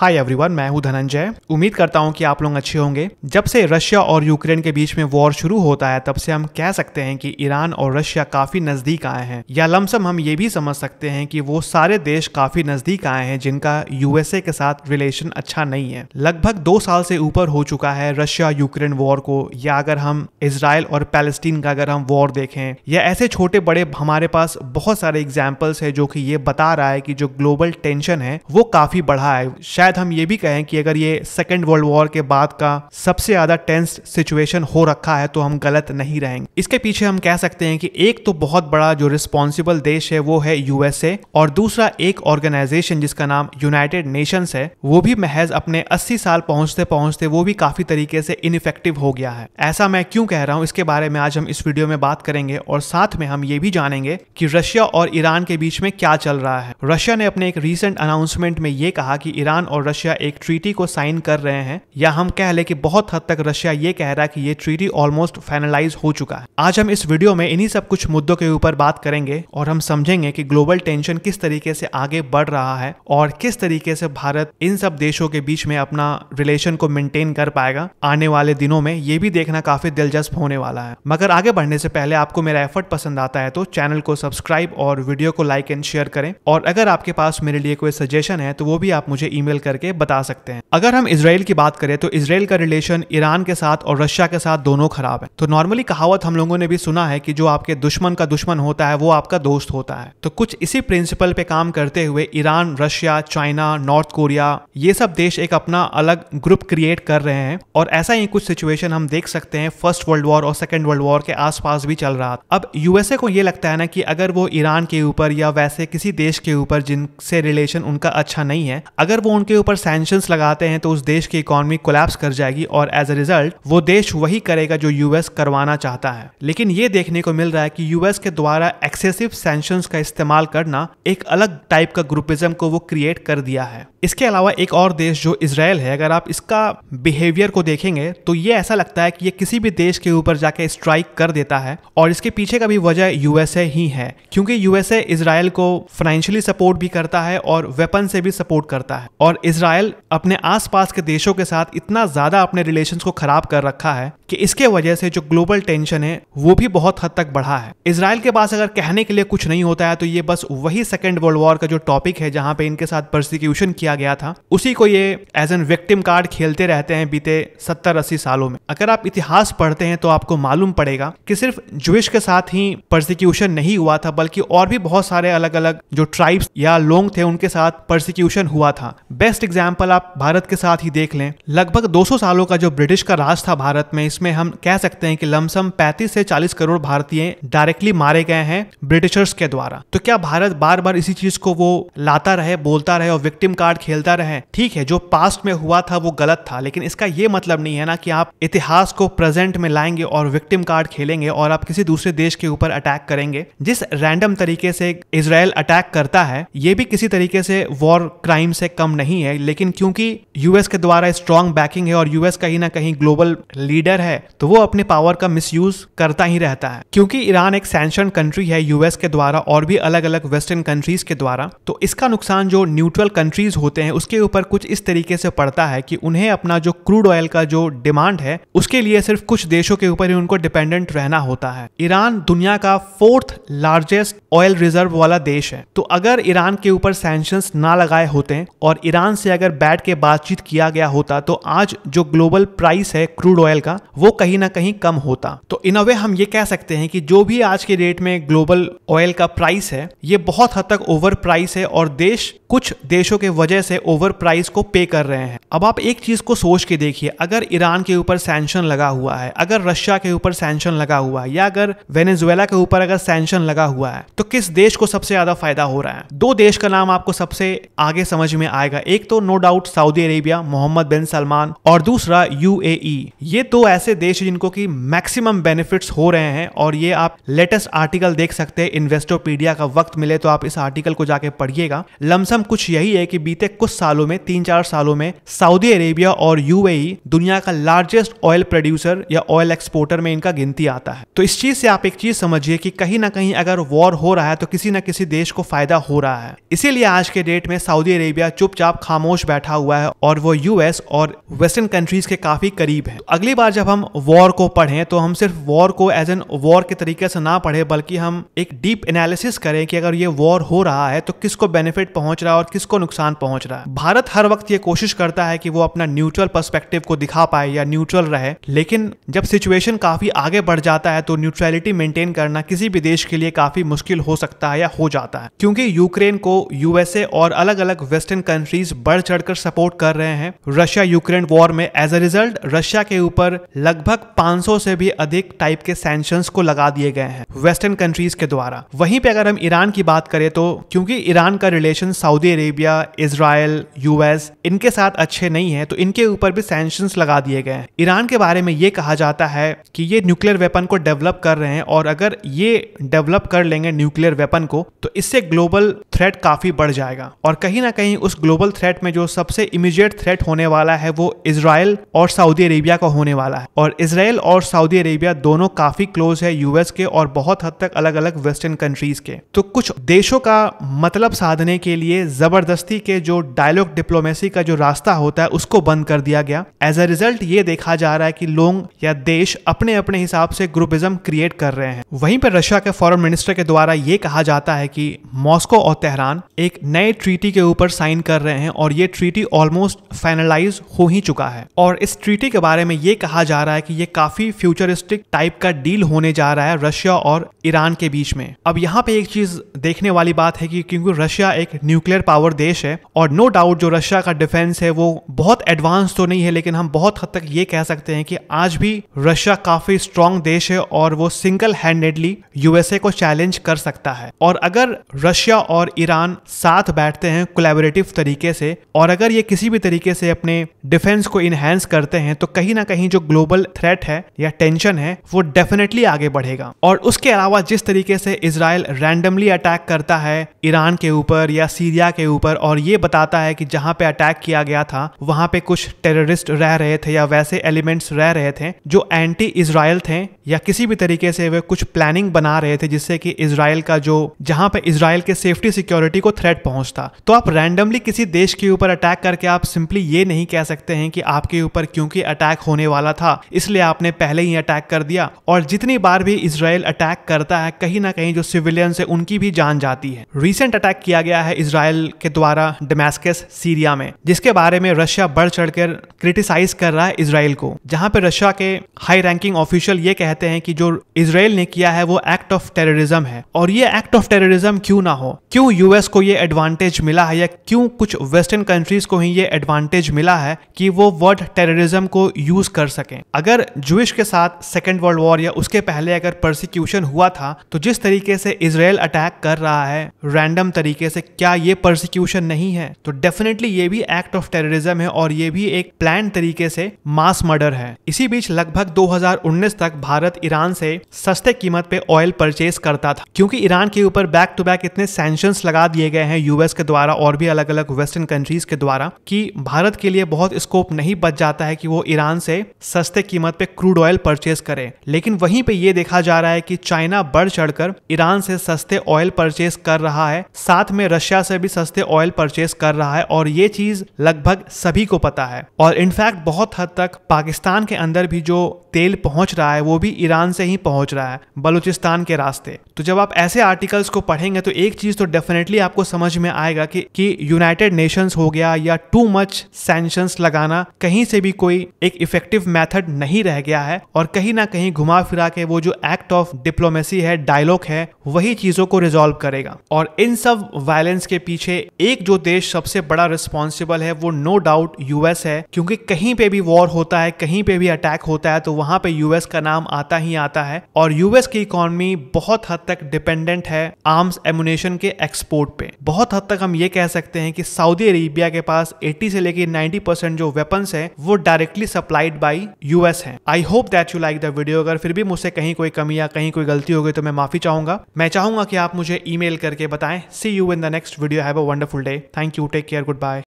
Hi everyone मैं हूं धनंजय उम्मीद करता हूं कि आप लोग अच्छे होंगे जब से रशिया और यूक्रेन के बीच में वॉर शुरू होता है तब से हम कह सकते हैं कि ईरान और रशिया काफी नजदीक आए हैं या लमसम हम ये भी समझ सकते हैं कि वो सारे देश काफी नजदीक आए हैं जिनका यूएसए के साथ रिलेशन अच्छा नहीं है लगभग दो साल से ऊपर हो चुका है रशिया यूक्रेन वॉर को या अगर हम इसराइल और पैलेस्टीन का अगर हम वॉर देखें या ऐसे छोटे बड़े हमारे पास बहुत सारे एग्जाम्पल्स है जो की ये बता रहा है की जो ग्लोबल टेंशन है वो काफी बढ़ा है शायद शायद हम ये भी कहें कि अगर ये सेकेंड वर्ल्ड वॉर के बाद का सबसे ज्यादा टेंस सिचुएशन हो रखा है तो हम गलत नहीं रहेंगे इसके पीछे हम कह सकते हैं कि एक तो बहुत बड़ा जो रिस्पॉन्सिबल देश है वो है यूएसए और दूसरा एक ऑर्गेनाइजेशन जिसका नाम यूनाइटेड नेशन है वो भी महज अपने अस्सी साल पहुंचते पहुंचते वो भी काफी तरीके से इनफेक्टिव हो गया है ऐसा मैं क्यों कह रहा हूँ इसके बारे में आज हम इस वीडियो में बात करेंगे और साथ में हम ये भी जानेंगे कि रशिया और ईरान के बीच में क्या चल रहा है रशिया ने अपने एक रिसेंट अनाउंसमेंट में ये कहा कि ईरान और और रशिया एक ट्रीटी को साइन कर रहे हैं या हम कह लें कि बहुत हद तक रशिया ये कह रहा है कि ये ट्रीटी ऑलमोस्ट फाइनलाइज हो चुका है आज हम इस वीडियो में इन्हीं सब कुछ मुद्दों के ऊपर बात करेंगे और हम समझेंगे कि ग्लोबल टेंशन किस तरीके से आगे बढ़ रहा है और किस तरीके से भारत इन सब देशों के बीच में अपना रिलेशन को मेंटेन कर पाएगा आने वाले दिनों में ये भी देखना काफी दिलचस्प होने वाला है मगर आगे बढ़ने से पहले आपको मेरा एफर्ट पसंद आता है तो चैनल को सब्सक्राइब और वीडियो को लाइक एंड शेयर करें और अगर आपके पास मेरे लिए कोई सजेशन है तो वो भी आप मुझे ईमेल कर करके बता सकते हैं अगर हम इसराइल की बात करें तो इसराइल का रिलेशन ईरान के साथ और रशिया के साथ दोनों खराब है तो नॉर्मली कहावत हम लोगों ने भी सुना है कि जो आपके दुश्मन का दुश्मन होता है वो आपका दोस्त होता है तो कुछ इसी प्रिंसिपल पे काम करते हुए Iran Russia China North Korea ये सब देश एक अपना अलग ग्रुप क्रिएट कर रहे हैं और ऐसा ही कुछ सिचुएशन हम देख सकते हैं फर्स्ट वर्ल्ड वॉर और सेकेंड वर्ल्ड वॉर के आसपास भी चल रहा था अब यूएसए को ये लगता है ना कि अगर वो ईरान के ऊपर या वैसे किसी देश के ऊपर जिनसे रिलेशन उनका अच्छा नहीं है अगर वो उनके ऊपर सैंक्शंस लगाते हैं तो उस देश की इकोनॉमी कोलैप्स कर जाएगी और एज ए रिजल्ट वो देश वही करेगा जो यूएस करवाना चाहता है लेकिन ये देखने को मिल रहा है कि यूएस के द्वारा एक्सेसिव सैंक्शंस का इस्तेमाल करना एक अलग टाइप का ग्रुपिज्म को वो क्रिएट कर दिया है इसके अलावा एक और देश जो इसराइल है अगर आप इसका बिहेवियर को देखेंगे तो ये ऐसा लगता है कि ये किसी भी देश के ऊपर जाके स्ट्राइक कर देता है और इसके पीछे का भी वजह यूएसए ही है क्योंकि यूएसए इसराइल को फाइनेंशियली सपोर्ट भी करता है और वेपन से भी सपोर्ट करता है और इसराइल अपने आसपास के देशों के साथ इतना ज़्यादा अपने रिलेशंस को ख़राब कर रखा है कि इसके वजह से जो ग्लोबल टेंशन है वो भी बहुत हद तक बढ़ा है इसराइल के पास अगर कहने के लिए कुछ नहीं होता है तो ये बस वही सेकेंड वर्ल्ड वॉर का जो टॉपिक है जहाँ पे इनके साथ प्रोसिक्यूशन किया गया था उसी को ये एज एन विक्टिम कार्ड खेलते रहते हैं बीते सत्तर अस्सी सालों में अगर आप इतिहास पढ़ते हैं तो आपको मालूम पड़ेगा कि सिर्फ जुइश के साथ ही प्रोसिक्यूशन नहीं हुआ था बल्कि और भी बहुत सारे अलग अलग जो ट्राइब्स या लोग थे उनके साथ प्रोसिक्यूशन हुआ था बेस्ट एग्जाम्पल आप भारत के साथ ही देख लें लगभग 200 सालों का जो ब्रिटिश का राज था भारत में इसमें हम कह सकते हैं कि लमसम 35 से 40 करोड़ भारतीय डायरेक्टली मारे गए हैं ब्रिटिशर्स के द्वारा तो क्या भारत बार बार इसी चीज को वो लाता रहे बोलता रहे और विक्टिम कार्ड खेलता रहे ठीक है जो पास्ट में हुआ था वो गलत था लेकिन इसका ये मतलब नहीं है ना कि आप इतिहास को प्रेजेंट में लाएंगे और विक्टिम कार्ड खेलेंगे और आप किसी दूसरे देश के ऊपर अटैक करेंगे जिस रैंडम तरीके से इसराइल अटैक करता है ये भी किसी तरीके से वॉर क्राइम से कम नहीं नहीं है लेकिन क्योंकि यूएस के द्वारा स्ट्रांग बैकिंग है और यूएस कहीं ना कहीं ग्लोबल लीडर है तो वो अपने पावर का मिस करता ही रहता है क्योंकि ईरान एक सैंक्शन कंट्री है यूएस के द्वारा और भी अलग अलग वेस्टर्न कंट्रीज के द्वारा तो इसका नुकसान जो न्यूट्रल कंट्रीज होते हैं उसके ऊपर कुछ इस तरीके से पड़ता है कि उन्हें अपना जो क्रूड ऑयल का जो डिमांड है उसके लिए सिर्फ कुछ देशों के ऊपर ही उनको डिपेंडेंट रहना होता है ईरान दुनिया का फोर्थ लार्जेस्ट ऑयल रिजर्व वाला देश है तो अगर ईरान के ऊपर सैंक्शन ना लगाए होते और ईरान ईरान से अगर बैठ के बातचीत किया गया होता तो आज जो ग्लोबल प्राइस है क्रूड ऑयल का वो कहीं ना कहीं कम होता तो इन अवे हम ये कह सकते हैं कि जो भी आज के डेट में ग्लोबल ऑयल का प्राइस है ये बहुत हद तक ओवर प्राइस है और देश कुछ देशों के वजह से ओवर प्राइस को पे कर रहे हैं अब आप एक चीज को सोच के देखिए अगर ईरान के ऊपर सैंक्शन लगा हुआ है अगर रशिया के ऊपर सैंक्शन लगा हुआ है या अगर वेनेजुएला के ऊपर अगर सैंक्शन लगा हुआ है तो किस देश को सबसे ज्यादा फायदा हो रहा है दो देश का नाम आपको सबसे आगे समझ में आएगा एक तो no doubt Saudi Arabia Mohammed bin Salman और दूसरा यू e। ये दो ऐसे देश जिनको की मैक्सिमम बेनिफिट हो रहे हैं और ये आप लेटेस्ट आर्टिकल देख सकते हैं इन्वेस्टोपीडिया का वक्त मिले तो आप इस आर्टिकल को जाके पढ़िएगा लमसम कदम कुछ यही है कि बीते कुछ सालों में तीन चार सालों में सऊदी अरेबिया और यूएई दुनिया का लार्जेस्ट ऑयल प्रोड्यूसर या ऑयल एक्सपोर्टर में इनका गिनती आता है तो इस चीज से आप एक चीज समझिए कि कहीं ना कहीं अगर वॉर हो रहा है तो किसी न किसी देश को फायदा हो रहा है इसीलिए आज के डेट में सऊदी अरेबिया चुपचाप खामोश बैठा हुआ है और वो यूएस और वेस्टर्न कंट्रीज के काफी करीब है अगली बार जब हम वॉर को पढ़ें तो हम सिर्फ वॉर को एज एन वॉर के तरीके से ना पढ़े बल्कि हम एक डीप एनालिसिस करें कि अगर ये वॉर हो रहा है तो किसको बेनिफिट पहुंच रहा रहा है और किसको नुकसान पहुंच रहा है भारत हर वक्त ये कोशिश करता है कि वो अपना न्यूट्रल पर्सपेक्टिव को दिखा पाए या न्यूट्रल रहे लेकिन जब सिचुएशन काफी आगे बढ़ जाता है तो न्यूट्रलिटी मेंटेन करना किसी भी देश के लिए काफी मुश्किल हो सकता है या हो जाता है क्योंकि यूक्रेन को यूएसए और अलग अलग वेस्टर्न कंट्रीज बढ़ चढ़कर सपोर्ट कर रहे हैं रशिया यूक्रेन वॉर में एज अ रिजल्ट रशिया के ऊपर लगभग 500 से भी अधिक टाइप के सैंक्शन को लगा दिए गए हैं वेस्टर्न कंट्रीज के द्वारा वहीं पे अगर हम ईरान की बात करें तो क्योंकि ईरान का relation south Saudi Arabia Israel US इनके साथ अच्छे नहीं है तो इनके ऊपर भी सेंशन लगा दिए गए हैं ईरान के बारे में ये कहा जाता है कि ये न्यूक्लियर वेपन को डेवलप कर रहे हैं और अगर ये डेवलप कर लेंगे न्यूक्लियर वेपन को तो इससे ग्लोबल थ्रेट काफी बढ़ जाएगा और कहीं ना कहीं उस ग्लोबल थ्रेट में जो सबसे इमीडिएट थ्रेट होने वाला है वो इसराइल और सऊदी अरेबिया का होने वाला है और इसराइल और सऊदी अरेबिया दोनों काफी क्लोज है यूएस के और बहुत हद तक अलग अलग वेस्टर्न कंट्रीज के तो कुछ देशों का मतलब साधने के लिए ज़बरदस्ती के जो डायलॉग डिप्लोमेसी का जो रास्ता होता है उसको बंद कर दिया गया एज ए रिजल्ट ये देखा जा रहा है कि लोग या देश अपने अपने हिसाब से ग्रुपिज्म क्रिएट कर रहे हैं वहीं पर रशिया के फॉरेन मिनिस्टर के द्वारा ये कहा जाता है कि मॉस्को और तेहरान एक नए ट्रीटी के ऊपर साइन कर रहे हैं और ये ट्रीटी ऑलमोस्ट फाइनलाइज हो ही चुका है और इस ट्रीटी के बारे में ये कहा जा रहा है कि ये काफी फ्यूचरिस्टिक टाइप का डील होने जा रहा है रशिया और ईरान के बीच में अब यहाँ पे एक चीज देखने वाली बात है कि क्योंकि रशिया एक न्यूक्लियर न्यूक्लियर पावर देश है और नो डाउट जो रशिया का डिफेंस है वो बहुत एडवांस तो नहीं है लेकिन हम बहुत हद तक ये कह सकते हैं कि आज भी रशिया काफी स्ट्रांग देश है और वो सिंगल हैंडेडली यूएसए को चैलेंज कर सकता है और अगर रशिया और ईरान साथ बैठते हैं कोलेबोरेटिव तरीके से और अगर ये किसी भी तरीके से अपने डिफेंस को इनहेंस करते हैं तो कहीं ना कहीं जो ग्लोबल थ्रेट है या टेंशन है वो डेफिनेटली आगे बढ़ेगा और उसके अलावा जिस तरीके से इसराइल रैंडमली अटैक करता है ईरान के ऊपर या सीरिया एरिया के ऊपर और ये बताता है कि जहाँ पे अटैक किया गया था वहाँ पे कुछ टेररिस्ट रह रहे थे या वैसे एलिमेंट्स रह रहे थे जो एंटी इसराइल थे या किसी भी तरीके से वे कुछ प्लानिंग बना रहे थे जिससे कि इसराइल का जो जहाँ पे इसराइल के सेफ्टी सिक्योरिटी को थ्रेट पहुंचता तो आप रैंडमली किसी देश के ऊपर अटैक करके आप सिंपली ये नहीं कह सकते हैं कि आपके ऊपर क्योंकि अटैक होने वाला था इसलिए आपने पहले ही अटैक कर दिया और जितनी बार भी इसराइल अटैक करता है कहीं ना कहीं जो सिविलियंस है उनकी भी जान जाती है रिसेंट अटैक किया गया है इसराइल मिसाइल के द्वारा डमेस्कस सीरिया में जिसके बारे में रशिया बढ़ चढ़कर क्रिटिसाइज कर रहा है इसराइल को जहां पर रशिया के हाई रैंकिंग ऑफिशियल ये कहते हैं कि जो इसराइल ने किया है वो एक्ट ऑफ टेररिज्म है और ये एक्ट ऑफ टेररिज्म क्यों ना हो क्यों यूएस को ये एडवांटेज मिला है या क्यों कुछ वेस्टर्न कंट्रीज को ही ये एडवांटेज मिला है कि वो वर्ड टेररिज्म को यूज कर सकें अगर जुइश के साथ सेकेंड वर्ल्ड वॉर या उसके पहले अगर प्रोसिक्यूशन हुआ था तो जिस तरीके से इसराइल अटैक कर रहा है रैंडम तरीके से क्या ये परसिक्यूशन नहीं है तो डेफिनेटली ये भी एक्ट ऑफ टेररिज्म है और ये भी एक प्लान तरीके से मास मर्डर है इसी बीच लगभग 2019 तक भारत ईरान से सस्ते कीमत पे ऑयल परचेज करता था क्योंकि ईरान के ऊपर बैक टू बैक इतने सेंशन लगा दिए गए हैं यूएस के द्वारा और भी अलग अलग वेस्टर्न कंट्रीज के द्वारा कि भारत के लिए बहुत स्कोप नहीं बच जाता है कि वो ईरान से सस्ते कीमत पे क्रूड ऑयल परचेज करे लेकिन वहीं पे ये देखा जा रहा है कि चाइना बढ़ चढ़कर ईरान से सस्ते ऑयल परचेज कर रहा है साथ में रशिया से भी भी सस्ते ऑयल परचेस कर रहा है और ये चीज लगभग सभी को पता है और इनफैक्ट बहुत हद तक पाकिस्तान के अंदर भी जो तेल पहुंच रहा है वो भी ईरान से ही पहुंच रहा है बलूचिस्तान के रास्ते तो जब आप ऐसे आर्टिकल्स को पढ़ेंगे तो एक चीज तो डेफिनेटली आपको समझ में आएगा कि कि यूनाइटेड नेशंस हो गया या टू मच सैंक्शंस लगाना कहीं से भी कोई एक इफेक्टिव मेथड नहीं रह गया है और कहीं ना कहीं घुमा फिरा के वो जो एक्ट ऑफ डिप्लोमेसी है डायलॉग है वही चीजों को रिजोल्व करेगा और इन सब वायलेंस के पीछे पीछे एक जो देश सबसे बड़ा रिस्पॉन्सिबल है वो नो डाउट यूएस है क्योंकि कहीं पे भी वॉर होता है कहीं पे भी अटैक होता है तो वहां पे यूएस का नाम आता ही आता है और यूएस की इकोनॉमी बहुत हद तक डिपेंडेंट है आर्म्स एमुनेशन के एक्सपोर्ट पे बहुत हद तक हम ये कह सकते हैं कि सऊदी अरेबिया के पास 80 से लेकर 90 परसेंट जो वेपन है वो डायरेक्टली सप्लाइड बाई यूएस है I hope that you like the video अगर फिर भी मुझसे कहीं कोई कमी या कहीं कोई गलती हो गई तो मैं माफी चाहूंगा मैं चाहूंगा कि आप मुझे ई करके बताएं see you in the next video Have a wonderful day. Thank you. Take care. Goodbye.